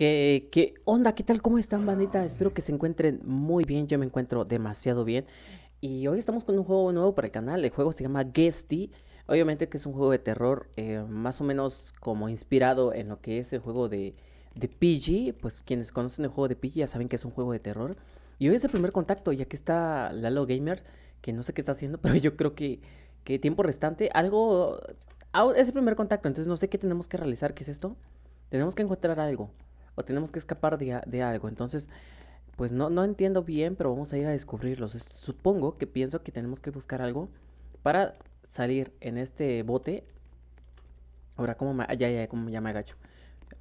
¿Qué, onda? ¿Qué tal? ¿Cómo están, bandita? Espero que se encuentren muy bien. Yo me encuentro demasiado bien. Y hoy estamos con un juego nuevo para el canal. El juego se llama Guesty. Obviamente que es un juego de terror eh, más o menos como inspirado en lo que es el juego de, de PG. Pues quienes conocen el juego de PG ya saben que es un juego de terror. Y hoy es el primer contacto y aquí está Lalo Gamer, que no sé qué está haciendo, pero yo creo que, que tiempo restante, algo... Es el primer contacto, entonces no sé qué tenemos que realizar. ¿Qué es esto? Tenemos que encontrar algo tenemos que escapar de, algo. Entonces, pues no, no entiendo bien, pero vamos a ir a descubrirlos. Supongo que pienso que tenemos que buscar algo para salir en este bote. Ahora, ¿cómo me, ya, ya, como ya me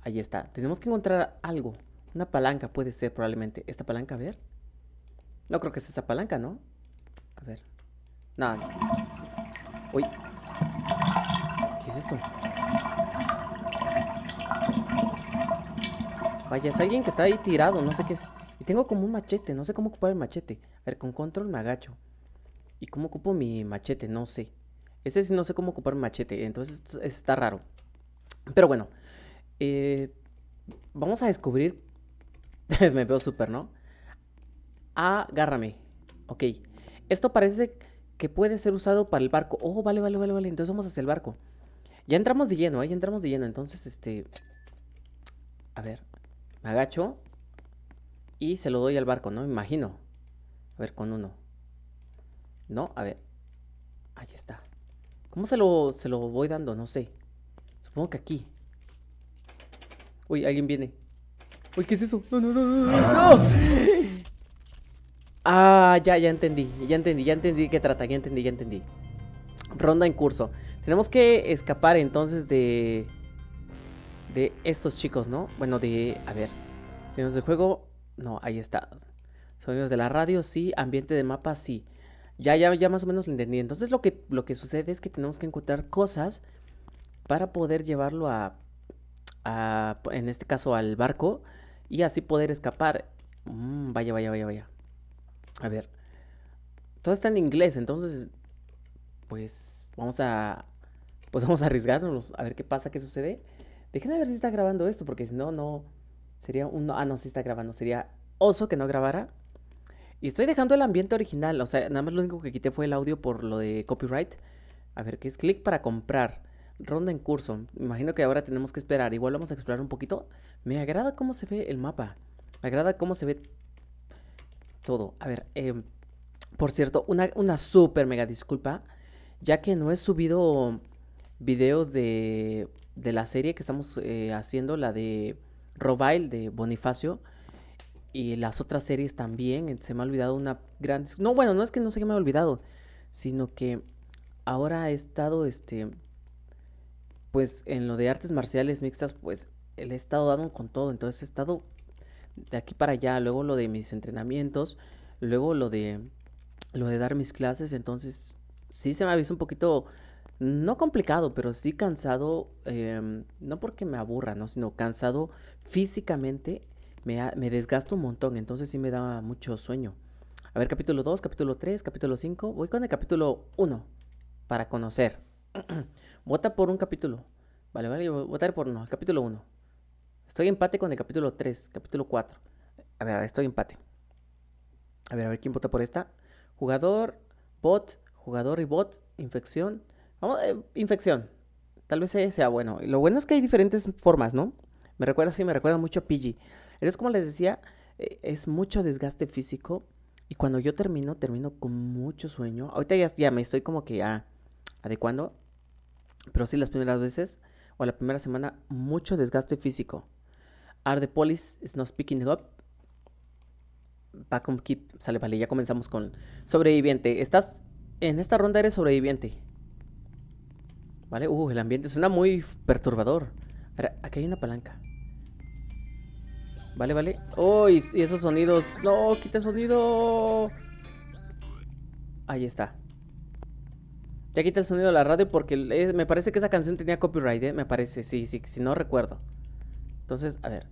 Ahí está. Tenemos que encontrar algo. Una palanca puede ser probablemente. ¿Esta palanca? A ver. No creo que sea esa palanca, ¿no? A ver. Nada. Uy. ¿Qué es esto? Vaya, es alguien que está ahí tirado, no sé qué es. Y tengo como un machete, no sé cómo ocupar el machete. A ver, con control me agacho. ¿Y cómo ocupo mi machete? No sé. Ese sí no sé cómo ocupar machete, entonces está raro. Pero bueno, eh, vamos a descubrir... me veo súper, ¿no? Agárrame. Ok. Esto parece que puede ser usado para el barco. Oh, vale, vale, vale, vale. Entonces vamos hacia el barco. Ya entramos de lleno, ¿eh? ahí entramos de lleno. Entonces, este... A ver. Me agacho y se lo doy al barco, ¿no? Me imagino. A ver, con uno. No, a ver. Ahí está. ¿Cómo se lo, se lo voy dando? No sé. Supongo que aquí. Uy, alguien viene. Uy, ¿qué es eso? No, no, no, no, no. Ah. ah, ya, ya entendí. Ya entendí, ya entendí qué trata. Ya entendí, ya entendí. Ronda en curso. Tenemos que escapar entonces de de estos chicos, ¿no? Bueno, de, a ver, sonidos de juego, no, ahí está. Sonidos de la radio, sí, ambiente de mapa, sí. Ya, ya, ya más o menos lo entendí. Entonces lo que, lo que sucede es que tenemos que encontrar cosas para poder llevarlo a, a en este caso, al barco y así poder escapar. Mm, vaya, vaya, vaya, vaya. A ver. Todo está en inglés, entonces, pues vamos a, pues vamos a arriesgarnos a ver qué pasa, qué sucede. Déjenme ver si está grabando esto, porque si no, no. Sería un. Ah, no, sí está grabando. Sería oso que no grabara. Y estoy dejando el ambiente original. O sea, nada más lo único que quité fue el audio por lo de copyright. A ver, ¿qué es? Clic para comprar. Ronda en curso. imagino que ahora tenemos que esperar. Igual vamos a explorar un poquito. Me agrada cómo se ve el mapa. Me agrada cómo se ve todo. A ver, em, por cierto, una, una super mega disculpa. Ya que no he subido videos de de la serie que estamos eh, haciendo, la de Robile de Bonifacio y las otras series también. Eh, se me ha olvidado una gran... No, bueno, no es que no se me ha olvidado, sino que ahora he estado, este, pues en lo de artes marciales mixtas, pues le he estado dando con todo, entonces he estado de aquí para allá, luego lo de mis entrenamientos, luego lo de lo de dar mis clases, entonces sí se me ha visto un poquito no complicado, pero sí cansado, em, no porque me aburra, ¿no? sino cansado físicamente, me, desgasto un montón, entonces sí me da mucho sueño. A ver, capítulo 2, capítulo 3, capítulo 5, voy con el capítulo 1 para conocer. Vota por un capítulo. Vale, vale, yo voy votar por uno, el capítulo 1. Estoy empate con el capítulo 3, capítulo 4. A ver, estoy empate. A ver, a ver quién vota por esta. Jugador, bot, jugador y bot, infección. Vamos, eh, infección. Tal vez sea bueno. Lo bueno es que hay diferentes formas, ¿no? Me recuerda, sí, me recuerda mucho a PG Es como les decía, e, es mucho desgaste físico. Y cuando yo termino, termino con mucho sueño. Ahorita ya, ya me estoy como que ya adecuando. Pero sí, las primeras veces o la primera semana, mucho desgaste físico. Are the police is not speaking up? Kit, sale, vale, ya comenzamos con sobreviviente. Estás, en esta ronda eres sobreviviente. ¿Vale? Uh, el ambiente suena muy perturbador. aquí hay una palanca. Vale, vale. ¡Oh! Y, esos sonidos. ¡No! ¡Quita el sonido! Ahí está. Ya quita el sonido de la radio porque me parece que esa canción tenía copyright, ¿eh? Me parece, sí, sí, si no recuerdo. Entonces, a ver.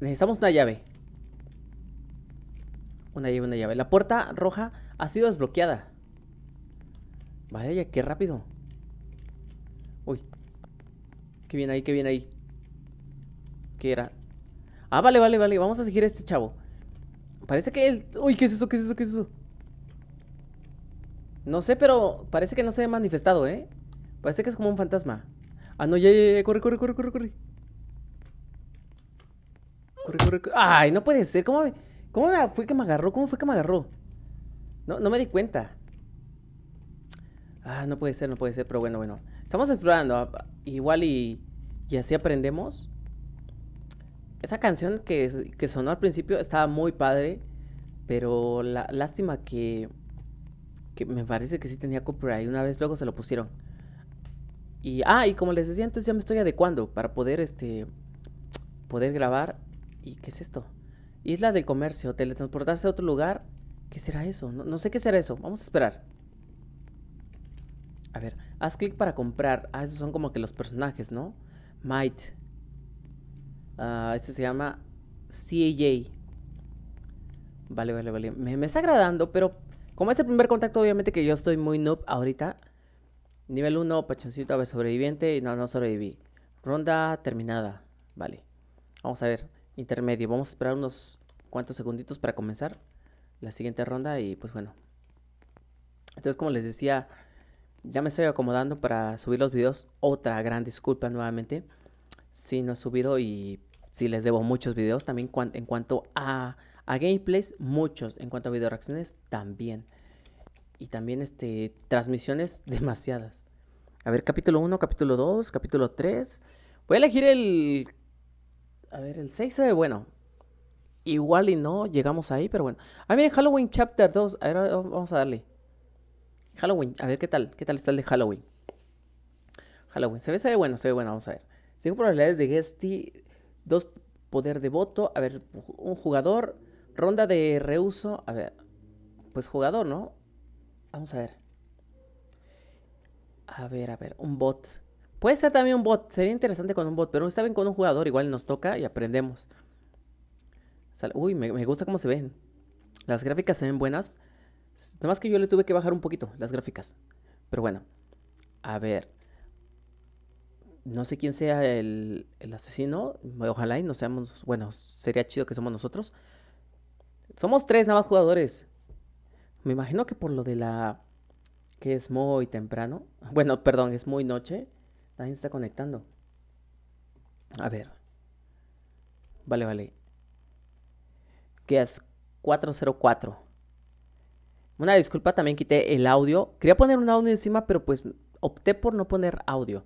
Necesitamos una llave. Una llave, una llave. La puerta roja ha sido desbloqueada. Vaya, qué rápido. Uy. Qué viene ahí, qué viene ahí. ¿Qué era? Ah, vale, vale, vale. Vamos a seguir a este chavo. Parece que él... Uy, ¿qué es eso? ¿Qué es eso? ¿Qué es eso? No sé, pero parece que no se ha manifestado, ¿eh? Parece que es como un fantasma. Ah, no, ya, ya, ya. Corre, corre, corre, corre, corre. Corre, corre, corre. Ay, no puede ser. ¿Cómo, ¿Cómo fue que me agarró? ¿Cómo fue que me agarró? No, no me di cuenta. Ah, no puede ser, no puede ser, pero bueno, bueno. Estamos explorando, ah, igual y, y así aprendemos. Esa canción que, sonó al principio estaba muy padre, pero la, lástima que, que me parece que sí tenía copyright. Una vez luego se lo pusieron. Y, ah, y como les decía, entonces ya me estoy adecuando para poder, este, poder grabar. ¿Y qué es esto? Isla del comercio, teletransportarse a otro lugar. ¿Qué será eso? no sé qué será eso. Vamos a esperar. A ver, haz clic para comprar. Ah, esos son como que los personajes, ¿no? Might. Ah, este se llama CAJ. Vale, vale, vale. Me, está agradando, pero como es el primer contacto, obviamente que yo estoy muy noob ahorita. Nivel 1, pachoncito, a ver, sobreviviente. No, no sobreviví. Ronda terminada. Vale. Vamos a ver. Intermedio. Vamos a esperar unos cuantos segunditos para comenzar la siguiente ronda. Y pues bueno. Entonces, como les decía, ya me estoy acomodando para subir los videos. Otra gran disculpa nuevamente si no he subido y si les debo muchos videos. También en cuanto a, a, gameplays, muchos. En cuanto a video reacciones, también. Y también este, transmisiones demasiadas. A ver, capítulo 1, capítulo 2, capítulo 3. Voy a elegir el... A ver, el 6 se bueno. Igual y no llegamos ahí, pero bueno. Ah, miren, Halloween Chapter 2. A ver, vamos a darle. Halloween, a ver qué tal, qué tal está el de Halloween. Halloween, se ve, se ve bueno, se ve bueno, vamos a ver. Cinco probabilidades de Guesty, Dos poder de voto, a ver, un jugador, ronda de reuso, a ver, pues jugador, ¿no? Vamos a ver. A ver, a ver, un bot. Puede ser también un bot, sería interesante con un bot, pero está bien con un jugador, igual nos toca y aprendemos. Uy, me gusta cómo se ven. Las gráficas se ven buenas. Nada más que yo le tuve que bajar un poquito las gráficas. Pero bueno, a ver. No sé quién sea el, el asesino. Ojalá y no seamos. Bueno, sería chido que somos nosotros. Somos tres nada más jugadores. Me imagino que por lo de la. que es muy temprano. Bueno, perdón, es muy noche. Nadie se está conectando. A ver. Vale, vale. Que es 404? Una disculpa, también quité el audio. Quería poner un audio encima, pero pues opté por no poner audio.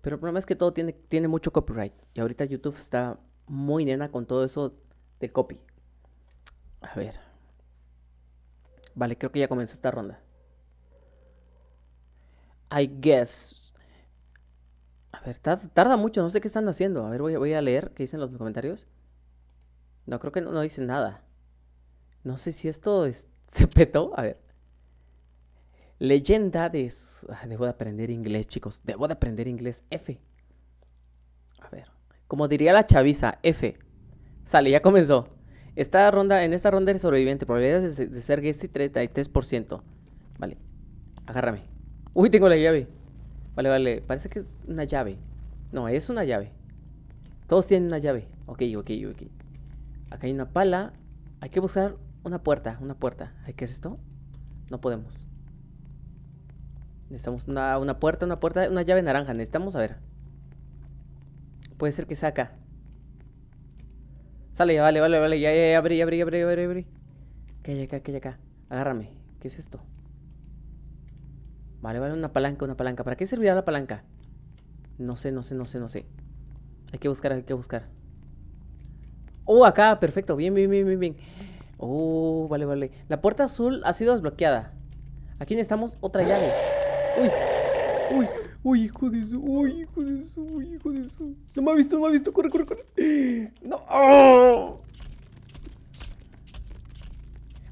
Pero el problema es que todo tiene, tiene mucho copyright. Y ahorita YouTube está muy nena con todo eso del copy. A ver. Vale, creo que ya comenzó esta ronda. I guess. A ver, tarda, mucho, no sé qué están haciendo. A ver, voy, a leer qué dicen los comentarios. No, creo que no, no dicen nada. No sé si esto es ¿Se petó? A ver. Leyenda de... Ah, debo de aprender inglés, chicos. Debo de aprender inglés. F. A ver. Como diría la chaviza, F. Sale, ya comenzó. Esta ronda, en esta ronda eres sobreviviente. Probabilidades de, ser ser Gessi 33%. Vale. Agárrame. Uy, tengo la llave. Vale, vale. Parece que es una llave. No, es una llave. Todos tienen una llave. Ok, ok, ok. Acá hay una pala. Hay que buscar una puerta, una puerta. ¿Qué es esto? No podemos. Necesitamos una, una puerta, una puerta, una llave naranja. Necesitamos, a ver. Puede ser que saca. Sale, vale, vale, vale. Ya, ya, ya, abrí, abrí, abrí, abrí, abrí. Que hay acá, que hay acá. Agárrame. ¿Qué es esto? Vale, vale, una palanca, una palanca. ¿Para qué servirá la palanca? No sé, no sé, no sé, no sé. Hay que buscar, hay que buscar. Oh, acá, perfecto. Bien, bien, bien, bien, bien. Oh, vale, vale. La puerta azul ha sido desbloqueada. Aquí necesitamos otra llave. Uy, uy, uy, hijo de su, uy, hijo de su, uy, hijo de su. No me ha visto, no me ha visto, corre, corre, corre. No.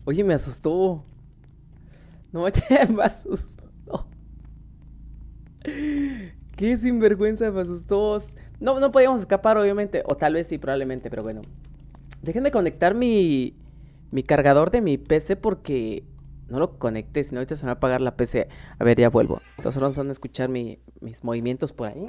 Oye, me asustó. No, me asustó. Qué sinvergüenza, me asustó. No, no podíamos escapar, obviamente. O tal vez sí, probablemente, pero bueno. Déjenme conectar mi mi cargador de mi PC porque no lo conecté, sino ahorita se me va a apagar la PC. A ver, ya vuelvo. Entonces ahora van a escuchar mis movimientos por ahí.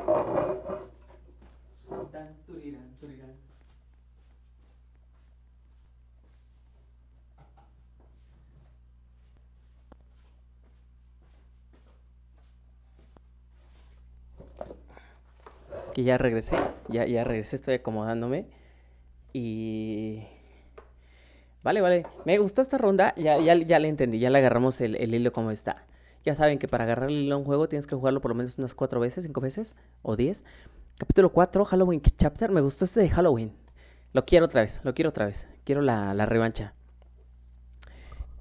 Que ya regresé, ya, ya regresé, estoy acomodándome. Y Vale, vale. Me gustó esta ronda. Ya, ya, le entendí. Ya le agarramos el, hilo como está. Ya saben que para agarrar el hilo a un juego tienes que jugarlo por lo menos unas cuatro veces, Cinco veces o diez. Capítulo 4, Halloween Chapter. Me gustó este de Halloween. Lo quiero otra vez, lo quiero otra vez. Quiero la, la revancha.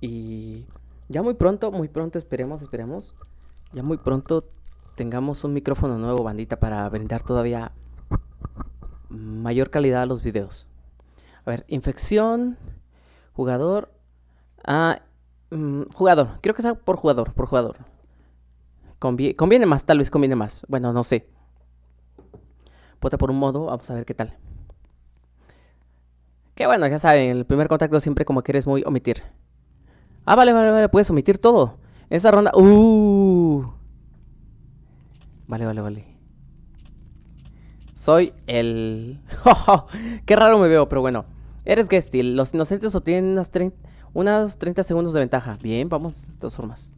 Y ya muy pronto, muy pronto, esperemos, esperemos. Ya muy pronto tengamos un micrófono nuevo, bandita, para brindar todavía mayor calidad a los videos. A ver, infección. Jugador. Ah, jugador. Creo que sea por jugador, por jugador. Conviene, más, tal vez conviene más. Bueno, no sé. Vota por un modo, vamos a ver qué tal. Qué bueno, ya saben, el primer contacto siempre como quieres muy omitir. Ah, vale, vale, vale, puedes omitir todo. Esa ronda... Uh. Vale, vale, vale. Soy el... ¡Qué raro me veo! Pero bueno. Eres Gestil. Los inocentes obtienen unas 30, segundos de ventaja. Bien, vamos de todas formas.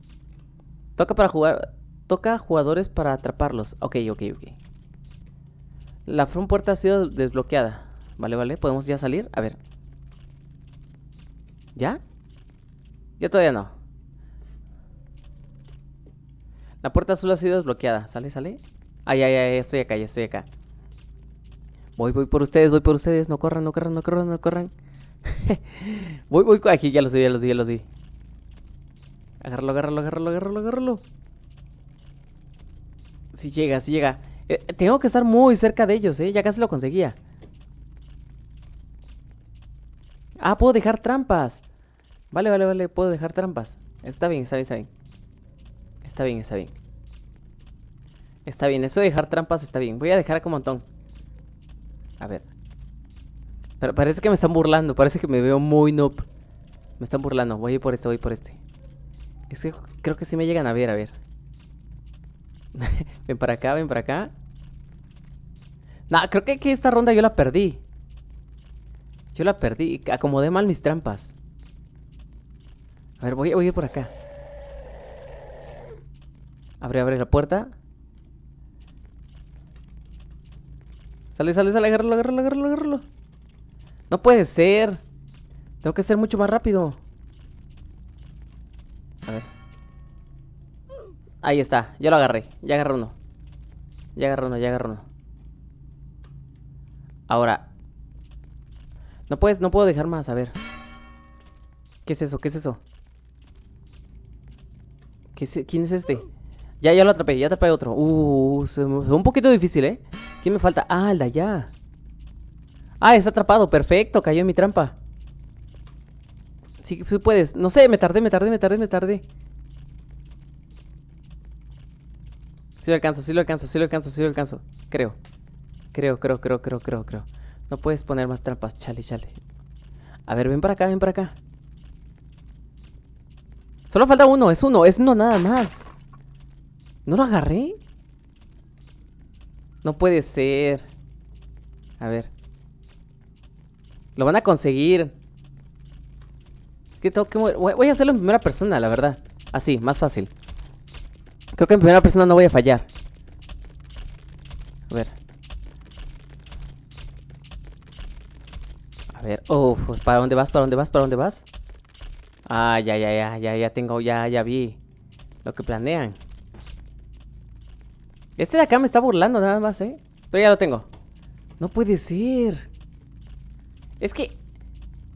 Toca para jugar... Toca jugadores para atraparlos. Ok, ok, ok. La front puerta ha sido desbloqueada. Vale, vale. ¿Podemos ya salir? A ver. ¿Ya? Yo todavía no. La puerta azul ha sido desbloqueada. ¿Sale, sale? Ay, ay, ay. Estoy acá, estoy acá. Voy, voy por ustedes, voy por ustedes. No corran, no corran, no corran, no corran. voy, voy. Aquí ya los vi, ya los vi, ya los vi. Agárralo, agárralo, agárralo, agárralo, agárralo. Si llega, si llega. Eh, tengo que estar muy cerca de ellos, eh. Ya casi lo conseguía. Ah, puedo dejar trampas. Vale, vale, vale. Puedo dejar trampas. Está bien, está bien, está bien. Está bien, está bien. Está bien, eso de dejar trampas está bien. Voy a dejar como un montón. A ver. parece que me están burlando. Parece que me veo muy noob. Me están burlando. Voy a ir por este, voy por este. Es que creo que sí me llegan a ver, a ver. ven para acá, ven para acá. Nah, creo que, aquí esta ronda yo la perdí. Yo la perdí. Acomodé mal mis trampas. A ver, voy, voy a ir por acá. Abre, abre la puerta. Sale, sale, sale, agárralo, agárralo, agárralo, agárralo. No puede ser. Tengo que ser mucho más rápido. A ver. Ahí está, ya lo agarré. Ya agarré uno. Ya agarré uno, ya agarré uno. Ahora. No puedes, no puedo dejar más, a ver. ¿Qué es eso? ¿Qué es eso? ¿Quién es este? Ya, ya lo atrapé, ya atrapé otro. Uh, un poquito difícil, ¿eh? ¿Quién me falta? Ah, el de allá. Ah, está atrapado. Perfecto, cayó en mi trampa. Sí, puedes. No sé, me tardé, me tardé, me tardé, me tardé. Sí lo alcanzo, sí lo alcanzo, sí lo alcanzo, sí lo alcanzo. Creo. Creo, creo, creo, creo, creo, creo. No puedes poner más trampas, chale, chale. A ver, ven para acá, ven para acá. Solo falta uno, es uno, es uno nada más. ¿No lo agarré? No puede ser. A ver. Lo van a conseguir. que tengo que Voy a hacerlo en primera persona, la verdad. Así, más fácil. Creo que en primera persona no voy a fallar. A ver. A ver. Oh, ¿para dónde vas? ¿Para dónde vas? ¿Para dónde vas? Ah, ya, ya, ya, ya, ya tengo, ya, ya vi lo que planean. Este de acá me está burlando nada más, ¿eh? Pero ya lo tengo. No puede ser. Es que...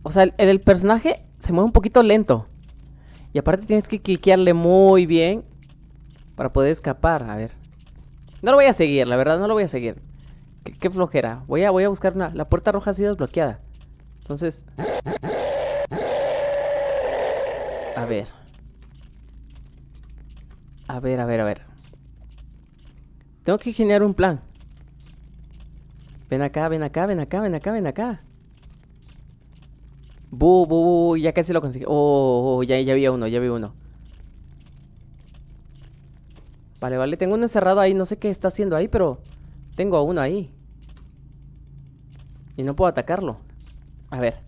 O sea, el, personaje se mueve un poquito lento. Y aparte tienes que cliquearle muy bien para poder escapar. A ver. No lo voy a seguir, la verdad, no lo voy a seguir. Qué, flojera. Voy a, voy a buscar una... La puerta roja ha sido desbloqueada. Entonces... A ver. A ver, a ver, a ver. Tengo que generar un plan. Ven acá, ven acá, ven acá, ven acá, ven acá. Bu, bu, bu ya casi lo conseguí. Oh, oh, oh ya, ya vi uno, ya vi uno. Vale, vale, tengo uno encerrado ahí. No sé qué está haciendo ahí, pero tengo uno ahí. Y no puedo atacarlo. A ver.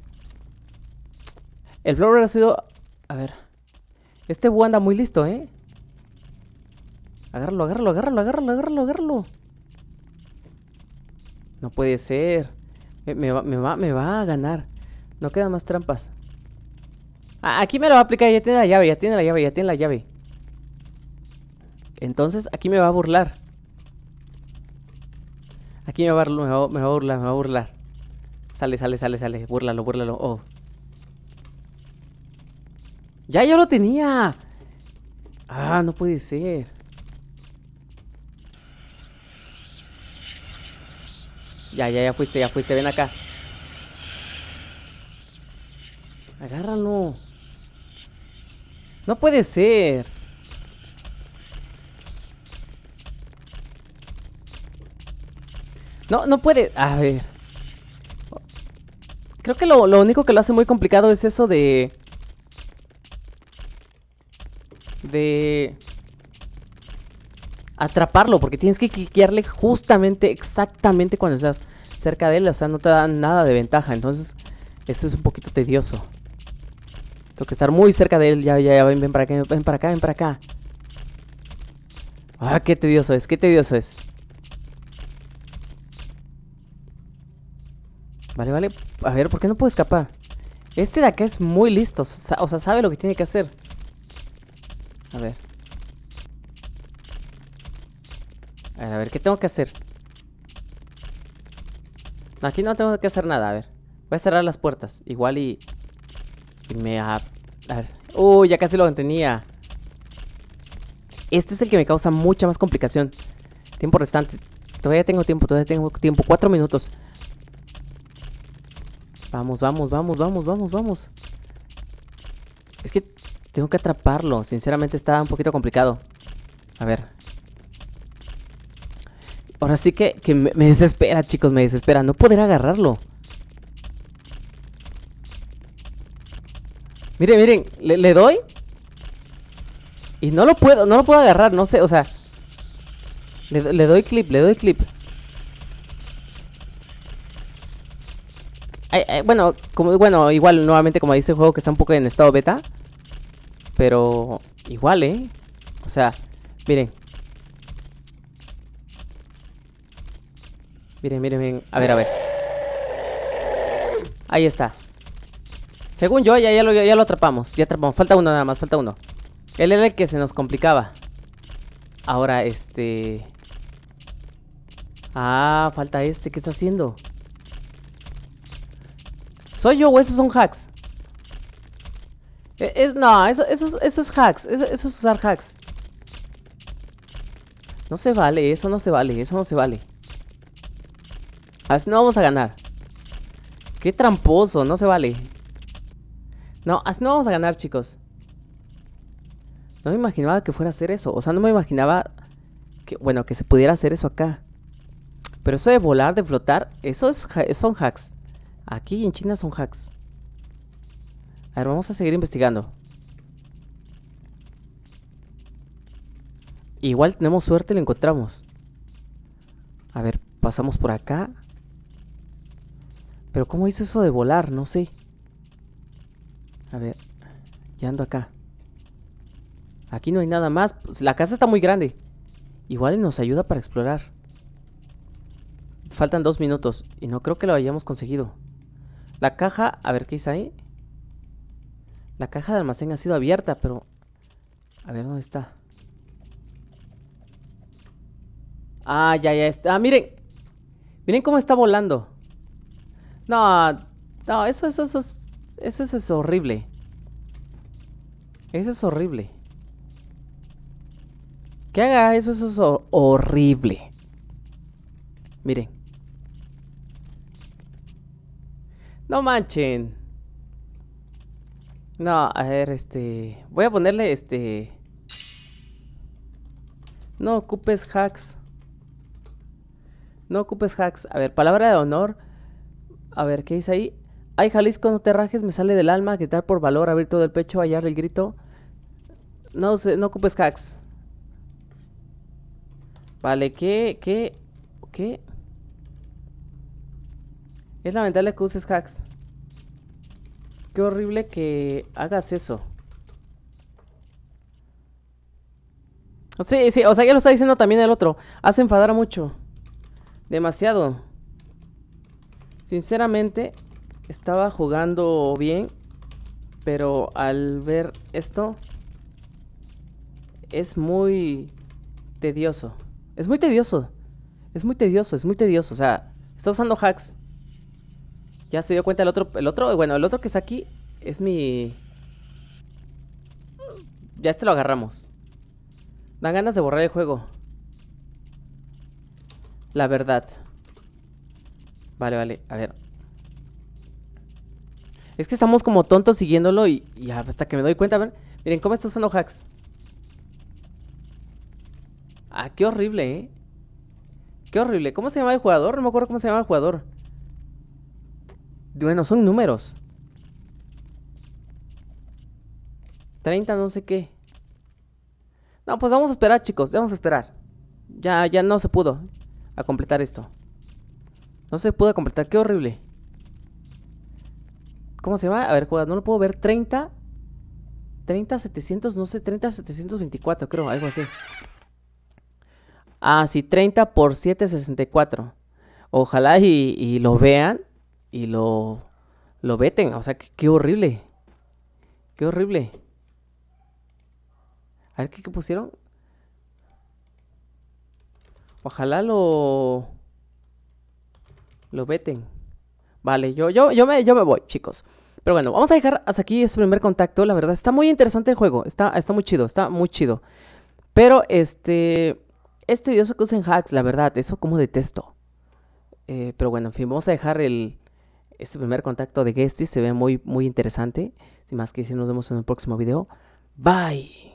El flower ha sido... A ver. Este Bu anda muy listo, ¿eh? Agárralo, agárralo, agárralo, agárralo, agárralo, agárralo. No puede ser. Me, va, a ganar. No quedan más trampas. aquí me lo va a aplicar. Ya tiene la llave, ya tiene la llave, ya tiene la llave. Entonces, aquí me va a burlar. Aquí me va, a, a burlar, me va a burlar. Sale, sale, sale, sale. Búrlalo, burlalo Oh. ¡Ya, yo lo tenía! Ah, no puede ser. Ya, ya, ya fuiste, ya fuiste, ven acá. Agárralo. No puede ser. No, no puede. A ver. Creo que lo, lo único que lo hace muy complicado es eso de... De atraparlo, porque tienes que cliquearle justamente, exactamente cuando estás cerca de él, o sea, no te da nada de ventaja, entonces esto es un poquito tedioso. Tengo que estar muy cerca de él, ya, ya, ya, ven, ven para acá, ven para acá, ven para acá. Ah, qué tedioso es, qué tedioso es. Vale, vale, a ver, ¿por qué no puedo escapar? Este de acá es muy listo, o sea, sabe lo que tiene que hacer. A ver. A ver, ¿qué tengo que hacer? Aquí no tengo que hacer nada, a ver. Voy a cerrar las puertas. Igual y... y me... A, ver. Uy, ya casi lo tenía. Este es el que me causa mucha más complicación. Tiempo restante. Todavía tengo tiempo, todavía tengo tiempo. Cuatro minutos. Vamos, vamos, vamos, vamos, vamos, vamos. Es que tengo que atraparlo. Sinceramente está un poquito complicado. A ver. Ahora sí que, me, desespera, chicos, me desespera no poder agarrarlo. Miren, miren, le, doy Y no lo puedo, no lo puedo agarrar, no sé, o sea le, doy clip, le doy clip Bueno, como, bueno, igual nuevamente como dice el juego que está un poco en estado beta Pero igual, eh O sea, miren Miren, miren, miren. A ver, a ver. Ahí está. Según yo, ya, ya, lo, ya lo atrapamos. Ya atrapamos. Falta uno nada más, falta uno. Él era el que se nos complicaba. Ahora, este... Ah, falta este. ¿Qué está haciendo? ¿Soy yo o esos son hacks? E, es, no, eso, es hacks. Eso, eso es usar hacks. No se vale, eso no se vale, eso no se vale. Así no vamos a ganar. Qué tramposo, no se vale. No, así no vamos a ganar, chicos. No me imaginaba que fuera a hacer eso. O sea, no me imaginaba que, bueno, que se pudiera hacer eso acá. Pero eso de volar, de flotar, eso es, son hacks. Aquí en China son hacks. A ver, vamos a seguir investigando. Igual tenemos suerte y lo encontramos. A ver, pasamos por acá. Pero ¿cómo hizo eso de volar? No sé. A ver, ya ando acá. Aquí no hay nada más. Pues, la casa está muy grande. Igual nos ayuda para explorar. Faltan dos minutos y no creo que lo hayamos conseguido. La caja, a ver qué es ahí. La caja de almacén ha sido abierta, pero... A ver dónde está. Ah, ya, ya está. Ah, miren. Miren cómo está volando. No, no, eso, eso, eso, es horrible. Eso es horrible. Que haga eso, eso es horrible. Miren. No manchen. No, a ver, este... Voy a ponerle este... No ocupes hacks. No ocupes hacks. A ver, palabra de honor. A ver, ¿qué dice ahí? Ay, Jalisco, no te rajes, me sale del alma, gritar por valor, abrir todo el pecho, hallar el grito. No no ocupes hacks. Vale, ¿qué? ¿Qué? ¿Qué? Es lamentable que uses hacks. Qué horrible que hagas eso. Sí, sí, o sea, ya lo está diciendo también el otro. Hace enfadar mucho. Demasiado. Sinceramente, estaba jugando bien, pero al ver esto, es muy tedioso. Es muy tedioso. Es muy tedioso, es muy tedioso. O sea, está usando hacks. Ya se dio cuenta el otro, el otro, bueno, el otro que está aquí es mi... Ya este lo agarramos. Dan ganas de borrar el juego. La verdad. Vale, vale, a ver. Es que estamos como tontos siguiéndolo y, hasta que me doy cuenta, a ver. Miren cómo está usando hacks. Ah, qué horrible, ¿eh? Qué horrible. ¿Cómo se llama el jugador? No me acuerdo cómo se llama el jugador. Bueno, son números. 30 no sé qué. No, pues vamos a esperar, chicos. Vamos a esperar. Ya, ya no se pudo a completar esto. No se pudo completar, qué horrible. ¿Cómo se va? A ver, no lo puedo ver. 30. 30, 700, no sé, 30, 724, creo, algo así. Ah, sí, 30 por 7, 64. Ojalá y, lo vean y lo, lo veten. O sea, qué, horrible. Qué horrible. A ver, ¿qué, qué pusieron? Ojalá lo... Lo veten. Vale, yo, yo, yo, me, yo me voy, chicos. Pero bueno, vamos a dejar hasta aquí este primer contacto. La verdad, está muy interesante el juego. Está, está muy chido, está muy chido. Pero este. Este dios que en hacks, la verdad, eso como detesto. Eh, pero bueno, en fin, vamos a dejar Este primer contacto de Guesty se ve muy, muy interesante. Sin más que decir, nos vemos en el próximo video. Bye.